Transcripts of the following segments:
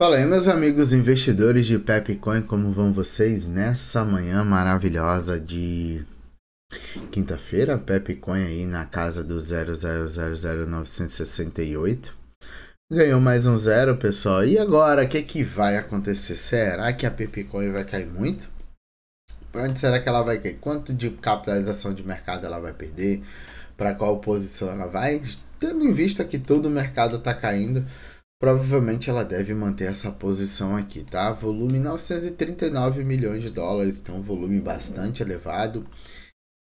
Fala aí, meus amigos investidores de Pepcoin, como vão vocês nessa manhã maravilhosa de quinta-feira? Pepcoin aí na casa do 0000968. Ganhou mais um zero, pessoal. E agora, o que, que vai acontecer? Será que a Pepcoin vai cair muito? Para onde será que ela vai cair? Quanto de capitalização de mercado ela vai perder? Para qual posição ela vai? Tendo em vista que todo o mercado está caindo, Provavelmente ela deve manter essa posição aqui, tá? Volume 939 milhões de dólares, então um volume bastante elevado.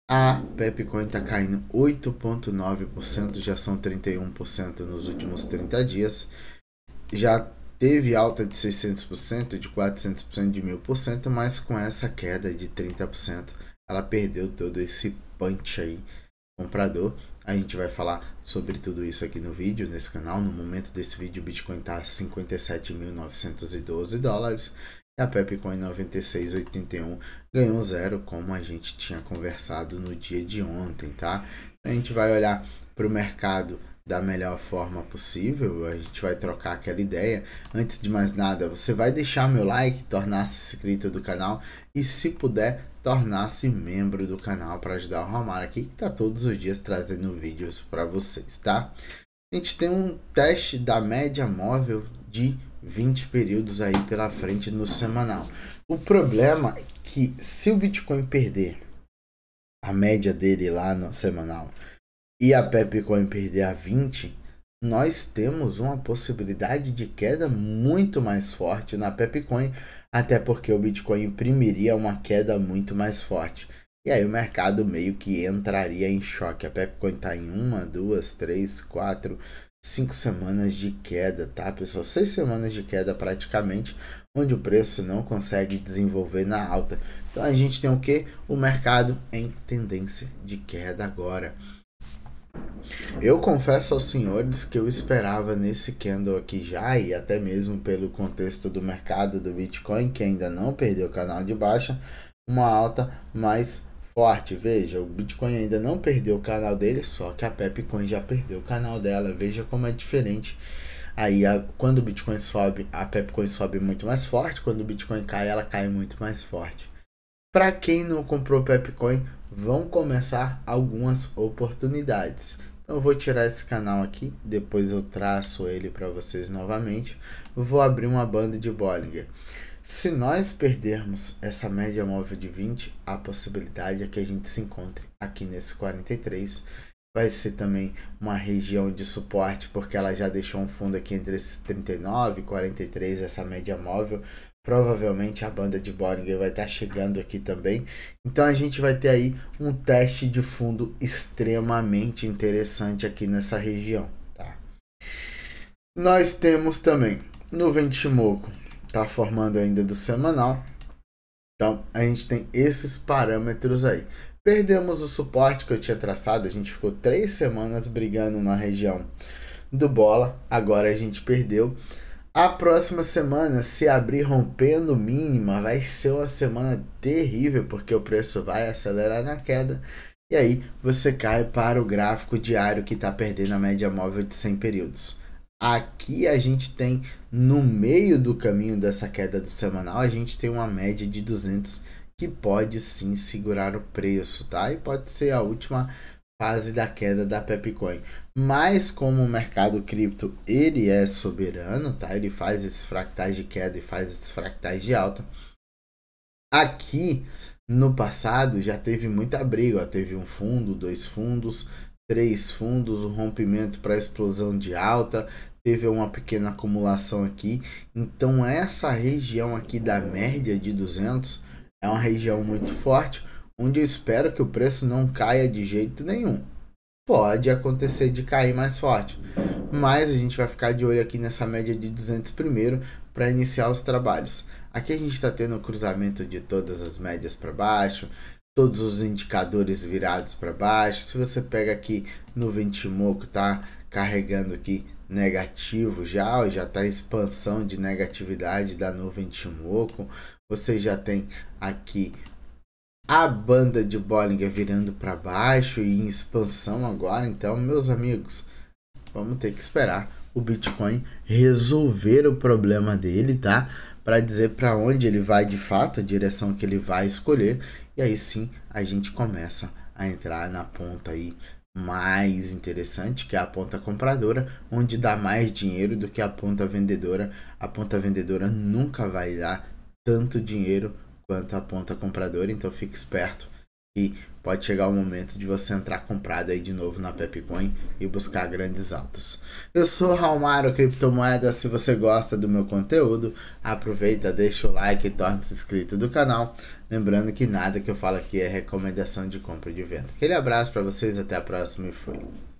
A Pepcoin está caindo 8,9%, já são 31% nos últimos 30 dias. Já teve alta de 600%, de 400%, de 1000%, mas com essa queda de 30%, ela perdeu todo esse punch aí comprador. A gente vai falar sobre tudo isso aqui no vídeo, nesse canal. No momento desse vídeo, o Bitcoin está 57.912 dólares e a Pepcoin 96,81 ganhou zero, como a gente tinha conversado no dia de ontem, tá? A gente vai olhar para o mercado da melhor forma possível. A gente vai trocar aquela ideia. Antes de mais nada, você vai deixar meu like, tornar-se inscrito do canal e, se puder, tornar-se membro do canal para ajudar o Ramar aqui que tá todos os dias trazendo vídeos para vocês, tá? A gente tem um teste da média móvel de 20 períodos aí pela frente no semanal. O problema é que se o Bitcoin perder a média dele lá no semanal e a Pepcoin perder a 20, nós temos uma possibilidade de queda muito mais forte na Pepcoin, até porque o Bitcoin imprimiria uma queda muito mais forte. E aí o mercado meio que entraria em choque. A Pepcoin está em uma, duas, três, quatro, cinco semanas de queda, tá, pessoal? Seis semanas de queda praticamente, onde o preço não consegue desenvolver na alta. Então a gente tem o que? O mercado em tendência de queda agora. Eu confesso aos senhores que eu esperava nesse candle aqui já, e até mesmo pelo contexto do mercado do Bitcoin, que ainda não perdeu o canal de baixa, uma alta mais forte. Veja, o Bitcoin ainda não perdeu o canal dele, só que a Pepcoin já perdeu o canal dela. Veja como é diferente. Aí, a, quando o Bitcoin sobe, a Pepcoin sobe muito mais forte. Quando o Bitcoin cai, ela cai muito mais forte. Para quem não comprou Pepcoin, vão começar algumas oportunidades. Então eu vou tirar esse canal aqui, depois eu traço ele para vocês novamente. Vou abrir uma banda de Bollinger. Se nós perdermos essa média móvel de 20, a possibilidade é que a gente se encontre aqui nesse 43 vai ser também uma região de suporte, porque ela já deixou um fundo aqui entre esses 39 e 43, essa média móvel. Provavelmente a banda de Bollinger vai estar tá chegando aqui também. Então a gente vai ter aí um teste de fundo extremamente interessante aqui nessa região. Tá? Nós temos também no Ventimoco, está formando ainda do semanal. Então a gente tem esses parâmetros aí. Perdemos o suporte que eu tinha traçado, a gente ficou três semanas brigando na região do bola, agora a gente perdeu. A próxima semana, se abrir rompendo mínima, vai ser uma semana terrível, porque o preço vai acelerar na queda. E aí você cai para o gráfico diário que está perdendo a média móvel de 100 períodos. Aqui a gente tem, no meio do caminho dessa queda do semanal, a gente tem uma média de 200 que pode sim segurar o preço, tá? E pode ser a última fase da queda da Pepcoin. Mas como o mercado cripto ele é soberano, tá? Ele faz esses fractais de queda e faz esses fractais de alta. Aqui no passado já teve muita briga, ó. teve um fundo, dois fundos, três fundos, um rompimento para explosão de alta, teve uma pequena acumulação aqui. Então essa região aqui da média de 200 é uma região muito forte, onde eu espero que o preço não caia de jeito nenhum. Pode acontecer de cair mais forte, mas a gente vai ficar de olho aqui nessa média de 200 primeiro para iniciar os trabalhos. Aqui a gente está tendo o um cruzamento de todas as médias para baixo, todos os indicadores virados para baixo. Se você pega aqui no Ventimoco, tá carregando aqui negativo já, já está expansão de negatividade da nuvem Timoco. Você já tem aqui a banda de Bollinger virando para baixo e em expansão agora. Então, meus amigos, vamos ter que esperar o Bitcoin resolver o problema dele, tá? Para dizer para onde ele vai de fato, a direção que ele vai escolher. E aí sim a gente começa a entrar na ponta aí mais interessante, que é a ponta compradora, onde dá mais dinheiro do que a ponta vendedora. A ponta vendedora nunca vai dar tanto dinheiro quanto a ponta compradora, então fique esperto e pode chegar o momento de você entrar comprado aí de novo na Pepcoin e buscar grandes altos. Eu sou Maro Criptomoeda, se você gosta do meu conteúdo, aproveita, deixa o like e torne-se inscrito do canal. Lembrando que nada que eu falo aqui é recomendação de compra e de venda. Aquele abraço para vocês, até a próxima e fui.